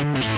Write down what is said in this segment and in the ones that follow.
Thank you.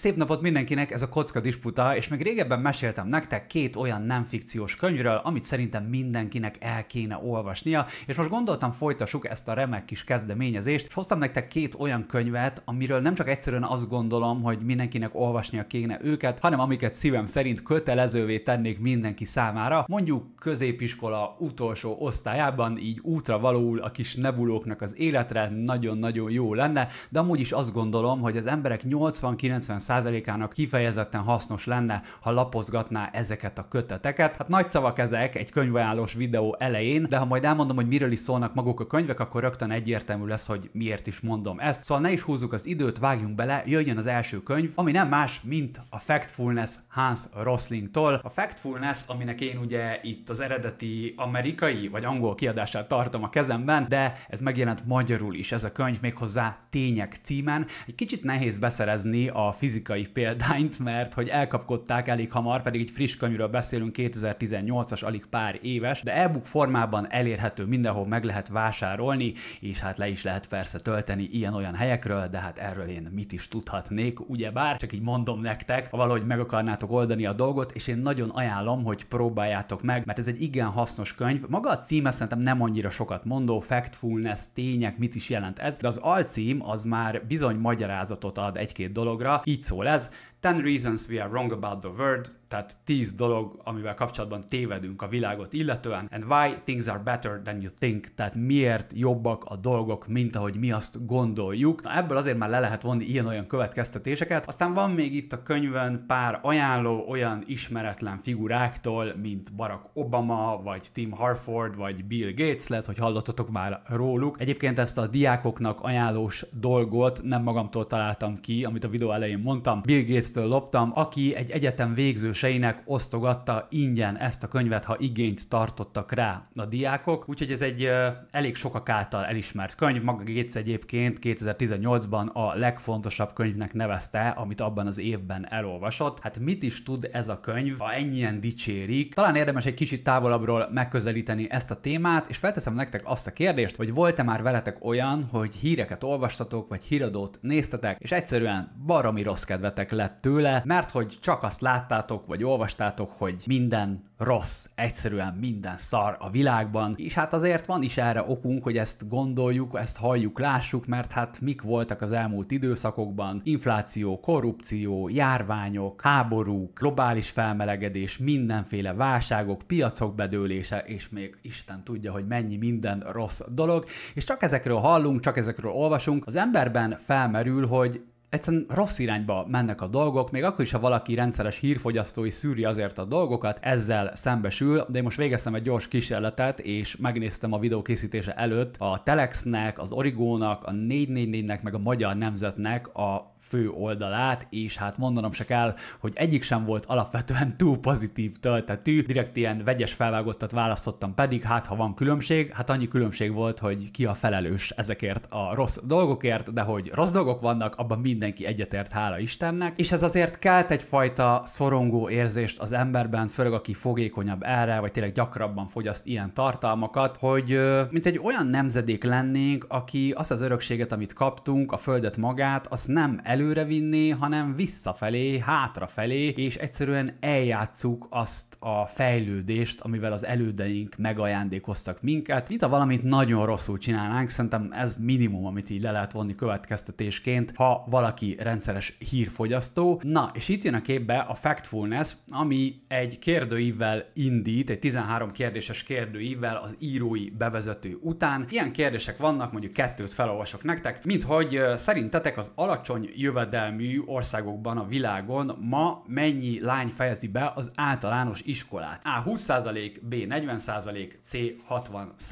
Szép napot mindenkinek, ez a kocka disputa, és még régebben meséltem nektek két olyan nem fikciós könyvről, amit szerintem mindenkinek el kéne olvasnia, és most gondoltam folytassuk ezt a remek kis kezdeményezést, és hoztam nektek két olyan könyvet, amiről nem csak egyszerűen azt gondolom, hogy mindenkinek olvasnia kéne őket, hanem amiket szívem szerint kötelezővé tennék mindenki számára, mondjuk középiskola utolsó osztályában, így útra valóul a kis nebulóknak az életre nagyon-nagyon jó lenne, de amúgy is azt gondolom, hogy az emberek 80-90 80%-ának kifejezetten hasznos lenne, ha lapozgatná ezeket a köteteket. Hát nagy szavak ezek egy könyvajánlós videó elején, de ha majd elmondom, hogy miről is szólnak maguk a könyvek, akkor rögtön egyértelmű lesz, hogy miért is mondom ezt. Szóval ne is húzzuk az időt, vágjunk bele, jöjjön az első könyv, ami nem más, mint a Factfulness Hans rosling Rosling-tól. A Factfulness, aminek én ugye itt az eredeti amerikai vagy angol kiadását tartom a kezemben, de ez megjelent magyarul is ez a könyv, méghozzá Tények címen. Egy kicsit nehéz beszerezni a fizikai fizikai példányt, mert hogy elkapkodták elég hamar, pedig egy friss könyvről beszélünk, 2018-as, alig pár éves, de e-book formában elérhető, mindenhol meg lehet vásárolni, és hát le is lehet persze tölteni ilyen-olyan helyekről, de hát erről én mit is tudhatnék, ugye bár csak így mondom nektek, ha valahogy meg akarnátok oldani a dolgot, és én nagyon ajánlom, hogy próbáljátok meg, mert ez egy igen hasznos könyv. Maga a címe szerintem nem annyira sokat mondó, factfulness, tények, mit is jelent ez, de az alcím az már bizony magyarázatot ad egy-két dologra, így szól ez, 10 reasons we are wrong about the world, tehát 10 dolog, amivel kapcsolatban tévedünk a világot illetően, and why things are better than you think, tehát miért jobbak a dolgok, mint ahogy mi azt gondoljuk. Na, ebből azért már le lehet vonni ilyen-olyan következtetéseket. Aztán van még itt a könyvön pár ajánló olyan ismeretlen figuráktól, mint Barack Obama, vagy Tim Harford, vagy Bill Gates, lehet, hogy hallottatok már róluk. Egyébként ezt a diákoknak ajánlós dolgot nem magamtól találtam ki, amit a videó elején mondtam. Bill Gates Davies-től loptam, aki egy egyetem végzőseinek osztogatta ingyen ezt a könyvet, ha igényt tartottak rá a diákok. Úgyhogy ez egy elég sokak által elismert könyv. Maga Gates egyébként 2018-ban a legfontosabb könyvnek nevezte, amit abban az évben elolvasott. Hát mit is tud ez a könyv, ha ennyien dicsérik? Talán érdemes egy kicsit távolabbról megközelíteni ezt a témát, és felteszem nektek azt a kérdést, hogy volt-e már veletek olyan, hogy híreket olvastatok, vagy híradót néztetek, és egyszerűen baromi rossz kedvetek lett tőle, mert hogy csak azt láttátok, vagy olvastátok, hogy minden rossz, egyszerűen minden szar a világban, és hát azért van is erre okunk, hogy ezt gondoljuk, ezt halljuk, lássuk, mert hát mik voltak az elmúlt időszakokban, infláció, korrupció, járványok, háborúk, globális felmelegedés, mindenféle válságok, piacok bedőlése, és még Isten tudja, hogy mennyi minden rossz dolog, és csak ezekről hallunk, csak ezekről olvasunk, az emberben felmerül, hogy egyszerűen rossz irányba mennek a dolgok, még akkor is, ha valaki rendszeres hírfogyasztói szűri azért a dolgokat, ezzel szembesül, de én most végeztem egy gyors kísérletet, és megnéztem a videó készítése előtt a Telexnek, az Origónak, a 444-nek, meg a Magyar Nemzetnek a fő oldalát, és hát mondanom se kell, hogy egyik sem volt alapvetően túl pozitív töltetű, direkt ilyen vegyes felvágottat választottam pedig, hát ha van különbség, hát annyi különbség volt, hogy ki a felelős ezekért a rossz dolgokért, de hogy rossz dolgok vannak, abban mindenki egyetért, hála Istennek, és ez azért kelt egyfajta szorongó érzést az emberben, főleg aki fogékonyabb erre, vagy tényleg gyakrabban fogyaszt ilyen tartalmakat, hogy mint egy olyan nemzedék lennénk, aki azt az örökséget, amit kaptunk, a földet magát, azt nem előre vinni, hanem visszafelé, hátrafelé, és egyszerűen eljátszuk azt a fejlődést, amivel az elődeink megajándékoztak minket. Itt a valamit nagyon rosszul csinálnánk, szerintem ez minimum, amit így le lehet vonni következtetésként, ha valaki rendszeres hírfogyasztó. Na, és itt jön a képbe a Factfulness, ami egy kérdőívvel indít, egy 13 kérdéses kérdőívvel az írói bevezető után. Ilyen kérdések vannak, mondjuk kettőt felolvasok nektek, mint hogy szerintetek az alacsony jövedelmű országokban a világon ma mennyi lány fejezi be az általános iskolát? A. 20%, B. 40%, C.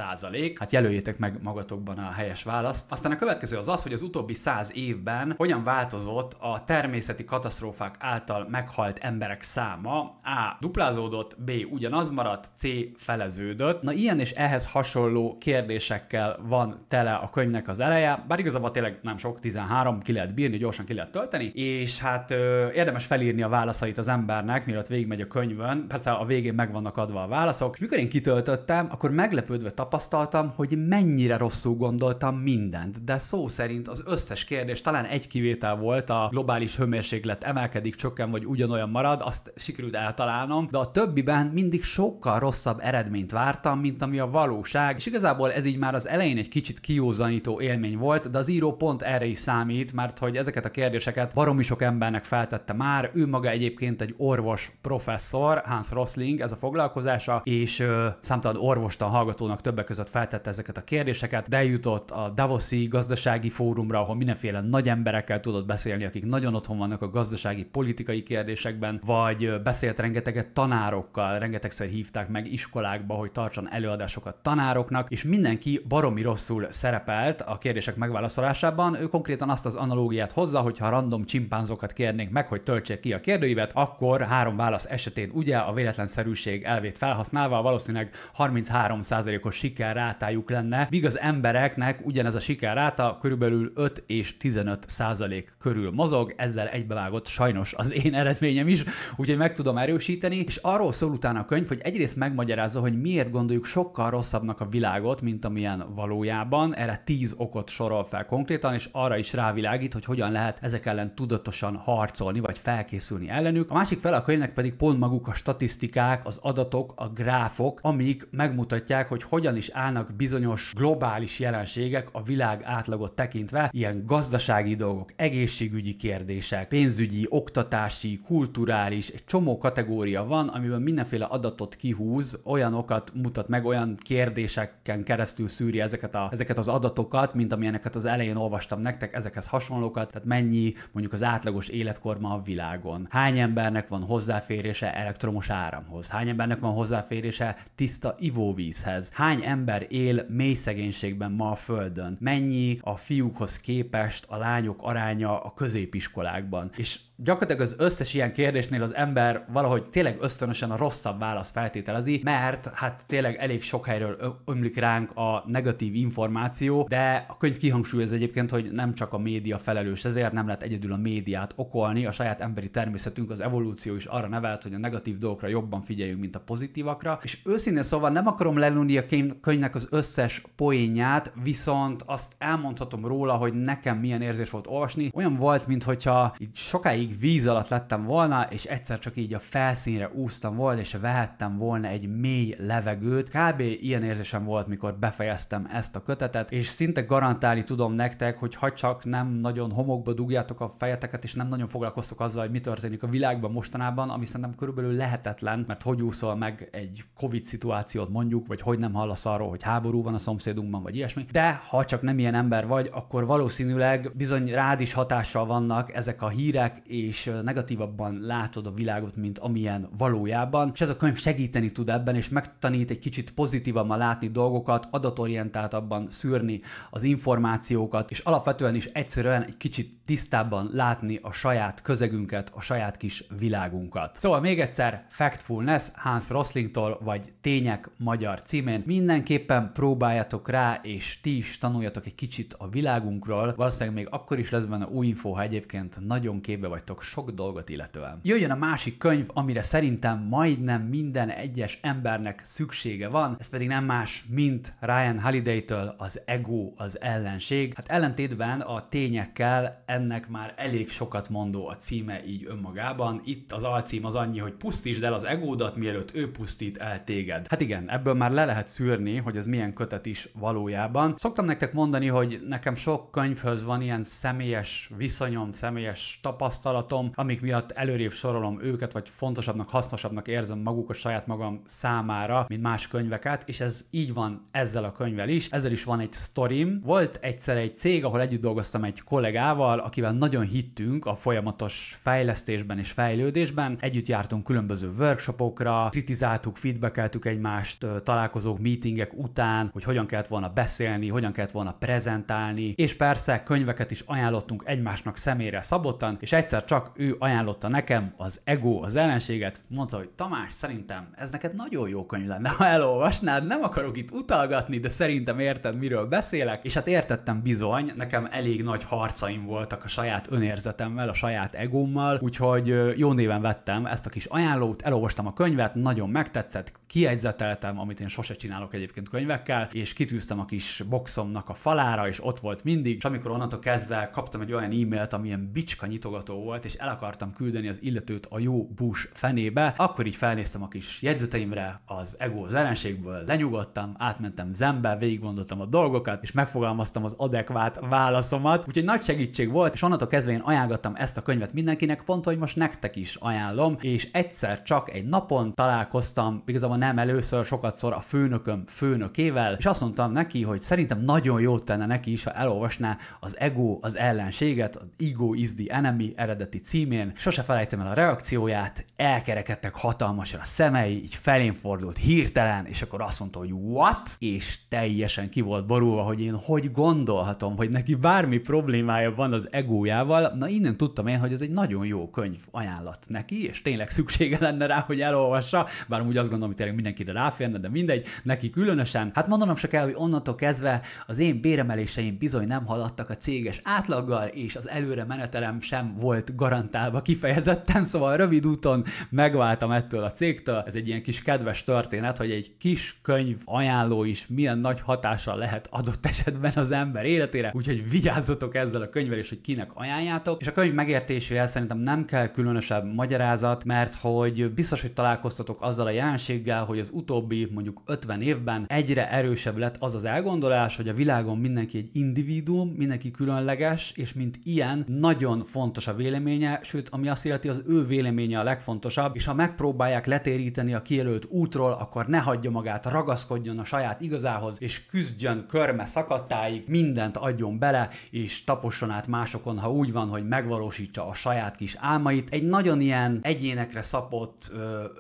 60%. Hát jelöljétek meg magatokban a helyes választ. Aztán a következő az az, hogy az utóbbi 100 évben hogyan változott a természeti katasztrófák által meghalt emberek száma. A. Duplázódott, B. Ugyanaz maradt, C. Feleződött. Na ilyen és ehhez hasonló kérdésekkel van tele a könyvnek az eleje, bár igazából tényleg nem sok, 13, ki lehet bírni, gyors gyorsan ki lehet tölteni, és hát ö, érdemes felírni a válaszait az embernek, mielőtt végigmegy a könyvön. Persze a végén meg vannak adva a válaszok. És mikor én kitöltöttem, akkor meglepődve tapasztaltam, hogy mennyire rosszul gondoltam mindent, de szó szerint az összes kérdés, talán egy kivétel volt, a globális hőmérséklet emelkedik, csökken vagy ugyanolyan marad, azt sikerült eltalálnom, de a többiben mindig sokkal rosszabb eredményt vártam, mint ami a valóság, és igazából ez így már az elején egy kicsit kiózanító élmény volt, de az író pont erre is számít, mert hogy ezeket a a kérdéseket baromi sok embernek feltette már. Ő maga egyébként egy orvos professzor, Hans Rosling, ez a foglalkozása, és ö, számtalan orvostan hallgatónak többek között feltette ezeket a kérdéseket, de jutott a Davoszi gazdasági fórumra, ahol mindenféle nagy emberekkel tudott beszélni, akik nagyon otthon vannak a gazdasági, politikai kérdésekben, vagy beszélt rengeteget tanárokkal, rengetegszer hívták meg iskolákba, hogy tartson előadásokat tanároknak, és mindenki baromi rosszul szerepelt a kérdések megválaszolásában. Ő konkrétan azt az analógiát hozza, azzal, hogyha random csimpánzokat kérnénk meg, hogy töltsék ki a kérdőívet, akkor három válasz esetén ugye a véletlenszerűség elvét felhasználva valószínűleg 33%-os sikerrátájuk lenne, míg az embereknek ugyanez a sikerráta körülbelül 5 és 15% körül mozog, ezzel egybevágott sajnos az én eredményem is, úgyhogy meg tudom erősíteni, és arról szól utána a könyv, hogy egyrészt megmagyarázza, hogy miért gondoljuk sokkal rosszabbnak a világot, mint amilyen valójában, erre 10 okot sorol fel konkrétan, és arra is rávilágít, hogy hogyan lehet lehet ezek ellen tudatosan harcolni, vagy felkészülni ellenük. A másik fel a könyvnek pedig pont maguk a statisztikák, az adatok, a gráfok, amik megmutatják, hogy hogyan is állnak bizonyos globális jelenségek a világ átlagot tekintve, ilyen gazdasági dolgok, egészségügyi kérdések, pénzügyi, oktatási, kulturális, egy csomó kategória van, amiben mindenféle adatot kihúz, olyanokat mutat meg, olyan kérdéseken keresztül szűri ezeket, a, ezeket az adatokat, mint amilyeneket az elején olvastam nektek, ezekhez hasonlókat, tehát mennyi mondjuk az átlagos életkor ma a világon, hány embernek van hozzáférése elektromos áramhoz, hány embernek van hozzáférése tiszta ivóvízhez, hány ember él mély szegénységben ma a Földön, mennyi a fiúkhoz képest a lányok aránya a középiskolákban. És gyakorlatilag az összes ilyen kérdésnél az ember valahogy tényleg ösztönösen a rosszabb választ feltételezi, mert hát tényleg elég sok helyről ömlik ránk a negatív információ, de a könyv kihangsúlyoz egyébként, hogy nem csak a média felelős ezért, miért nem lehet egyedül a médiát okolni, a saját emberi természetünk, az evolúció is arra nevelt, hogy a negatív dolgokra jobban figyeljünk, mint a pozitívakra. És őszintén szóval nem akarom lelőni a könyvnek az összes poénját, viszont azt elmondhatom róla, hogy nekem milyen érzés volt olvasni. Olyan volt, mintha így sokáig víz alatt lettem volna, és egyszer csak így a felszínre úsztam volna, és vehettem volna egy mély levegőt. Kb. ilyen érzésem volt, mikor befejeztem ezt a kötetet, és szinte garantálni tudom nektek, hogy ha csak nem nagyon homok sarokba dugjátok a fejeteket, és nem nagyon foglalkoztok azzal, hogy mi történik a világban mostanában, ami szerintem körülbelül lehetetlen, mert hogy úszol meg egy COVID szituációt mondjuk, vagy hogy nem hallasz arról, hogy háború van a szomszédunkban, vagy ilyesmi. De ha csak nem ilyen ember vagy, akkor valószínűleg bizony rád is hatással vannak ezek a hírek, és negatívabban látod a világot, mint amilyen valójában. És ez a könyv segíteni tud ebben, és megtanít egy kicsit pozitívabban látni dolgokat, adatorientáltabban szűrni az információkat, és alapvetően is egyszerűen egy kicsit tisztábban látni a saját közegünket, a saját kis világunkat. Szóval még egyszer, Factfulness Hans Roslingtól, vagy Tények magyar címén. Mindenképpen próbáljatok rá, és ti is tanuljatok egy kicsit a világunkról. Valószínűleg még akkor is lesz benne új info, ha egyébként nagyon képbe vagytok sok dolgot illetően. Jöjjön a másik könyv, amire szerintem majdnem minden egyes embernek szüksége van, ez pedig nem más, mint Ryan Holiday-től az Ego az ellenség. Hát ellentétben a tényekkel ennek már elég sokat mondó a címe így önmagában. Itt az alcím az annyi, hogy pusztítsd el az egódat, mielőtt ő pusztít el téged. Hát igen, ebből már le lehet szűrni, hogy ez milyen kötet is valójában. Szoktam nektek mondani, hogy nekem sok könyvhöz van ilyen személyes viszonyom, személyes tapasztalatom, amik miatt előrébb sorolom őket, vagy fontosabbnak, hasznosabbnak érzem maguk a saját magam számára, mint más könyveket, és ez így van ezzel a könyvvel is. Ezzel is van egy sztorim. Volt egyszer egy cég, ahol együtt dolgoztam egy kollégával, akivel nagyon hittünk a folyamatos fejlesztésben és fejlődésben. Együtt jártunk különböző workshopokra, kritizáltuk, feedbackeltük egymást találkozók, meetingek után, hogy hogyan kellett volna beszélni, hogyan kellett volna prezentálni, és persze könyveket is ajánlottunk egymásnak személyre szabottan, és egyszer csak ő ajánlotta nekem az ego, az ellenséget, mondta, hogy Tamás, szerintem ez neked nagyon jó könyv lenne, ha elolvasnád, nem akarok itt utalgatni, de szerintem érted, miről beszélek, és hát értettem bizony, nekem elég nagy harcaim voltak voltak a saját önérzetemmel, a saját egómmal, úgyhogy jó néven vettem ezt a kis ajánlót, elolvastam a könyvet, nagyon megtetszett, kiegyzeteltem, amit én sose csinálok egyébként könyvekkel, és kitűztem a kis boxomnak a falára, és ott volt mindig, és amikor onnantól kezdve kaptam egy olyan e-mailt, amilyen bicska nyitogató volt, és el akartam küldeni az illetőt a jó bus fenébe, akkor így felnéztem a kis jegyzeteimre, az ego az ellenségből lenyugodtam, átmentem zembe, végigmondottam a dolgokat, és megfogalmaztam az adekvát válaszomat, úgyhogy nagy segítség volt, volt, és onnantól kezdve én ajánlottam ezt a könyvet mindenkinek, pont, hogy most nektek is ajánlom, és egyszer csak egy napon találkoztam, igazából nem először, szor a főnököm főnökével, és azt mondtam neki, hogy szerintem nagyon jót tenne neki is, ha elolvasná az Ego az ellenséget, az Ego is the Enemy eredeti címén. Sose felejtem el a reakcióját, elkerekedtek hatalmasan a szemei, így felén fordult hirtelen, és akkor azt mondta, hogy what? És teljesen ki volt borulva, hogy én hogy gondolhatom, hogy neki bármi problémája van az egójával. Na innen tudtam én, hogy ez egy nagyon jó könyv ajánlat neki, és tényleg szüksége lenne rá, hogy elolvassa, bár úgy azt gondolom, hogy tényleg mindenkire ráférne, de mindegy, neki különösen. Hát mondanom se kell, hogy onnantól kezdve az én béremeléseim bizony nem haladtak a céges átlaggal, és az előre menetelem sem volt garantálva kifejezetten, szóval rövid úton megváltam ettől a cégtől. Ez egy ilyen kis kedves történet, hogy egy kis könyv ajánló is milyen nagy hatással lehet adott esetben az ember életére, úgyhogy vigyázzatok ezzel a könyvvel, és hogy hogy kinek ajánljátok. És a könyv megértéséhez szerintem nem kell különösebb magyarázat, mert hogy biztos, hogy találkoztatok azzal a jelenséggel, hogy az utóbbi mondjuk 50 évben egyre erősebb lett az az elgondolás, hogy a világon mindenki egy individuum, mindenki különleges, és mint ilyen nagyon fontos a véleménye, sőt, ami azt illeti, az ő véleménye a legfontosabb, és ha megpróbálják letéríteni a kijelölt útról, akkor ne hagyja magát, ragaszkodjon a saját igazához, és küzdjön körme szakadtáig, mindent adjon bele, és taposson át más másokon, ha úgy van, hogy megvalósítsa a saját kis álmait. Egy nagyon ilyen egyénekre szapott,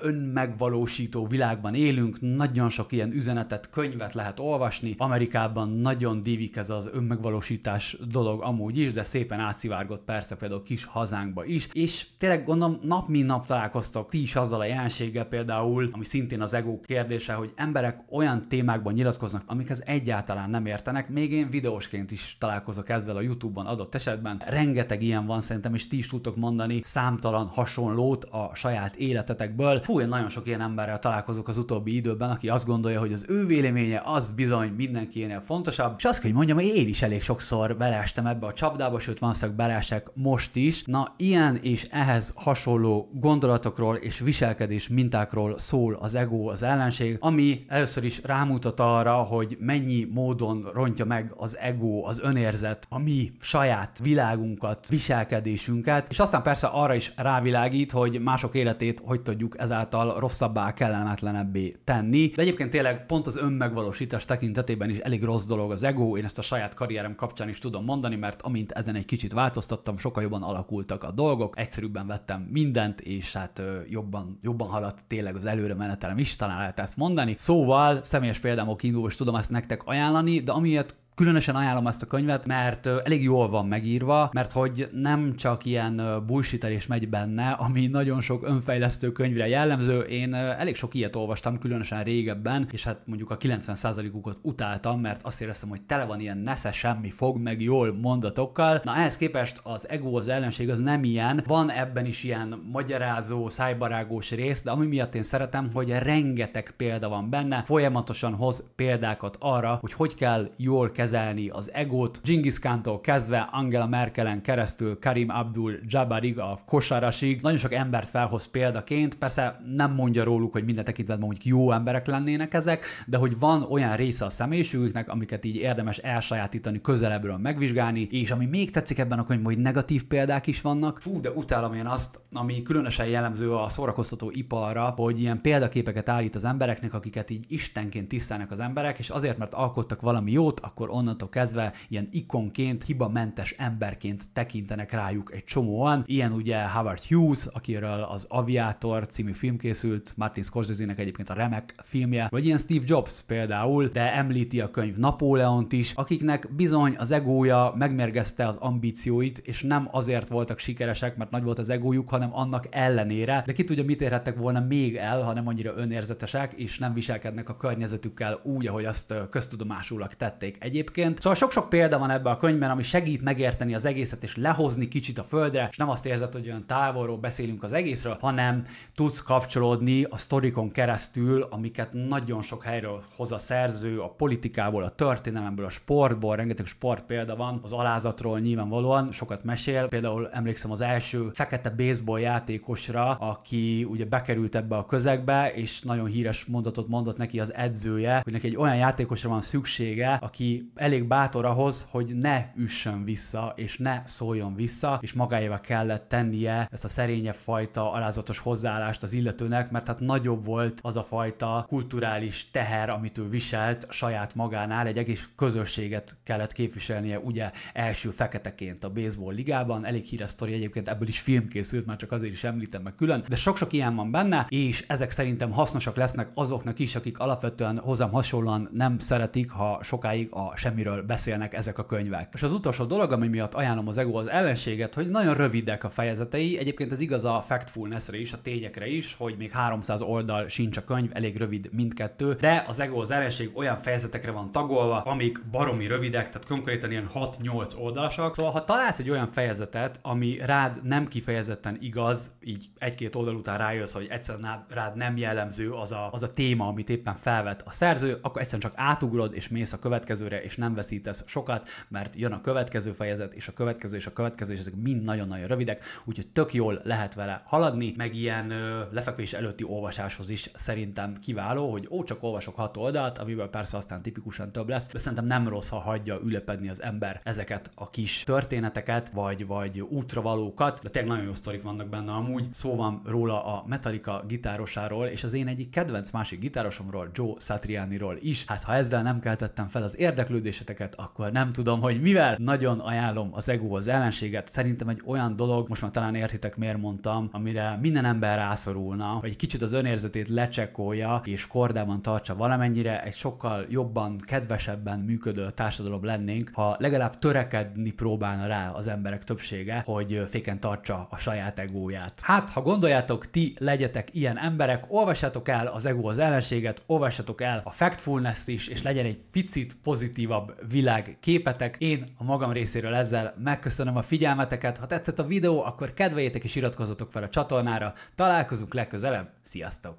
önmegvalósító világban élünk, nagyon sok ilyen üzenetet, könyvet lehet olvasni. Amerikában nagyon divik ez az önmegvalósítás dolog amúgy is, de szépen átszivárgott persze például kis hazánkba is, és tényleg gondolom nap mint nap találkoztok ti is azzal a jelenséggel például, ami szintén az ego kérdése, hogy emberek olyan témákban nyilatkoznak, amikhez egyáltalán nem értenek, még én videósként is találkozok ezzel a YouTube-ban adott esetben, esetben. Rengeteg ilyen van szerintem, és ti is tudtok mondani számtalan hasonlót a saját életetekből. Fú, én nagyon sok ilyen emberrel találkozok az utóbbi időben, aki azt gondolja, hogy az ő véleménye az bizony mindenkinél fontosabb, és azt kell, hogy mondjam, hogy én is elég sokszor beleestem ebbe a csapdába, sőt valószínűleg belesek most is. Na, ilyen és ehhez hasonló gondolatokról és viselkedés mintákról szól az ego, az ellenség, ami először is rámutat arra, hogy mennyi módon rontja meg az ego, az önérzet, a mi saját világunkat, viselkedésünket, és aztán persze arra is rávilágít, hogy mások életét hogy tudjuk ezáltal rosszabbá, kellemetlenebbé tenni. De egyébként tényleg pont az önmegvalósítás tekintetében is elég rossz dolog az ego, én ezt a saját karrierem kapcsán is tudom mondani, mert amint ezen egy kicsit változtattam, sokkal jobban alakultak a dolgok, egyszerűbben vettem mindent, és hát jobban, jobban haladt tényleg az előre menetelem is, talán lehet ezt mondani. Szóval személyes példámok indul, és tudom ezt nektek ajánlani, de amiért Különösen ajánlom ezt a könyvet, mert elég jól van megírva, mert hogy nem csak ilyen bullshitelés megy benne, ami nagyon sok önfejlesztő könyvre jellemző. Én elég sok ilyet olvastam, különösen régebben, és hát mondjuk a 90%-ukat utáltam, mert azt éreztem, hogy tele van ilyen nesze semmi fog, meg jól mondatokkal. Na ehhez képest az ego, az ellenség az nem ilyen. Van ebben is ilyen magyarázó, szájbarágós rész, de ami miatt én szeretem, hogy rengeteg példa van benne, folyamatosan hoz példákat arra, hogy hogy kell jól kezdeni kezelni az egót. Genghis Khántól kezdve Angela Merkelen keresztül Karim Abdul Jabarig a kosarasig nagyon sok embert felhoz példaként, persze nem mondja róluk, hogy minden tekintetben mondjuk jó emberek lennének ezek, de hogy van olyan része a személyiségüknek, amiket így érdemes elsajátítani, közelebbről megvizsgálni, és ami még tetszik ebben a könyvben, hogy negatív példák is vannak. Fú, de utálom én azt, ami különösen jellemző a szórakoztató iparra, hogy ilyen példaképeket állít az embereknek, akiket így istenként tisztelnek az emberek, és azért, mert alkottak valami jót, akkor onnantól kezdve ilyen ikonként, hibamentes emberként tekintenek rájuk egy csomóan. Ilyen ugye Howard Hughes, akiről az Aviator című film készült, Martin scorsese egyébként a remek filmje, vagy ilyen Steve Jobs például, de említi a könyv Napóleont is, akiknek bizony az egója megmérgezte az ambícióit, és nem azért voltak sikeresek, mert nagy volt az egójuk, hanem annak ellenére, de ki tudja, mit érhettek volna még el, ha nem annyira önérzetesek, és nem viselkednek a környezetükkel úgy, ahogy azt köztudomásulak tették egyébként egyébként. Szóval sok-sok példa van ebben a könyvben, ami segít megérteni az egészet és lehozni kicsit a földre, és nem azt érzed, hogy olyan távolról beszélünk az egészről, hanem tudsz kapcsolódni a sztorikon keresztül, amiket nagyon sok helyről hoz a szerző, a politikából, a történelemből, a sportból, rengeteg sport példa van, az alázatról nyilvánvalóan sokat mesél, például emlékszem az első fekete baseball játékosra, aki ugye bekerült ebbe a közegbe, és nagyon híres mondatot mondott neki az edzője, hogy neki egy olyan játékosra van szüksége, aki elég bátor ahhoz, hogy ne üssön vissza, és ne szóljon vissza, és magáéva kellett tennie ezt a szerényebb fajta alázatos hozzáállást az illetőnek, mert hát nagyobb volt az a fajta kulturális teher, amit ő viselt saját magánál, egy egész közösséget kellett képviselnie, ugye első feketeként a baseball ligában, elég híres sztori egyébként, ebből is film készült, már csak azért is említem meg külön, de sok-sok ilyen van benne, és ezek szerintem hasznosak lesznek azoknak is, akik alapvetően hozzám hasonlóan nem szeretik, ha sokáig a semmiről beszélnek ezek a könyvek. És az utolsó dolog, ami miatt ajánlom az ego az ellenséget, hogy nagyon rövidek a fejezetei, egyébként ez igaz a factfulness-re is, a tényekre is, hogy még 300 oldal sincs a könyv, elég rövid mindkettő, de az ego az ellenség olyan fejezetekre van tagolva, amik baromi rövidek, tehát konkrétan ilyen 6-8 oldalasak. Szóval ha találsz egy olyan fejezetet, ami rád nem kifejezetten igaz, így egy-két oldal után rájössz, hogy egyszerűen rád nem jellemző az a, az a téma, amit éppen felvet a szerző, akkor egyszerűen csak átugrod és mész a következőre, és nem veszítesz sokat, mert jön a következő fejezet, és a következő, és a következő, és ezek mind nagyon-nagyon rövidek, úgyhogy tök jól lehet vele haladni, meg ilyen ö, lefekvés előtti olvasáshoz is szerintem kiváló, hogy ó, csak olvasok hat oldalt, amiből persze aztán tipikusan több lesz, de szerintem nem rossz, ha hagyja ülepedni az ember ezeket a kis történeteket, vagy, vagy útravalókat, de tényleg nagyon jó sztorik vannak benne amúgy. Szó van róla a Metallica gitárosáról, és az én egyik kedvenc másik gitárosomról, Joe Satriani-ról is. Hát ha ezzel nem keltettem fel az érdeklő érdeklődéseteket, akkor nem tudom, hogy mivel. Nagyon ajánlom az Ego az ellenséget. Szerintem egy olyan dolog, most már talán értitek, miért mondtam, amire minden ember rászorulna, hogy egy kicsit az önérzetét lecsekkolja és kordában tartsa valamennyire, egy sokkal jobban, kedvesebben működő társadalom lennénk, ha legalább törekedni próbálna rá az emberek többsége, hogy féken tartsa a saját egóját. Hát, ha gondoljátok, ti legyetek ilyen emberek, olvassátok el az Ego az ellenséget, olvassátok el a Factfulness-t is, és legyen egy picit pozitív pozitívabb világképetek. Én a magam részéről ezzel megköszönöm a figyelmeteket. Ha tetszett a videó, akkor kedvejétek és iratkozzatok fel a csatornára. Találkozunk legközelebb. Sziasztok!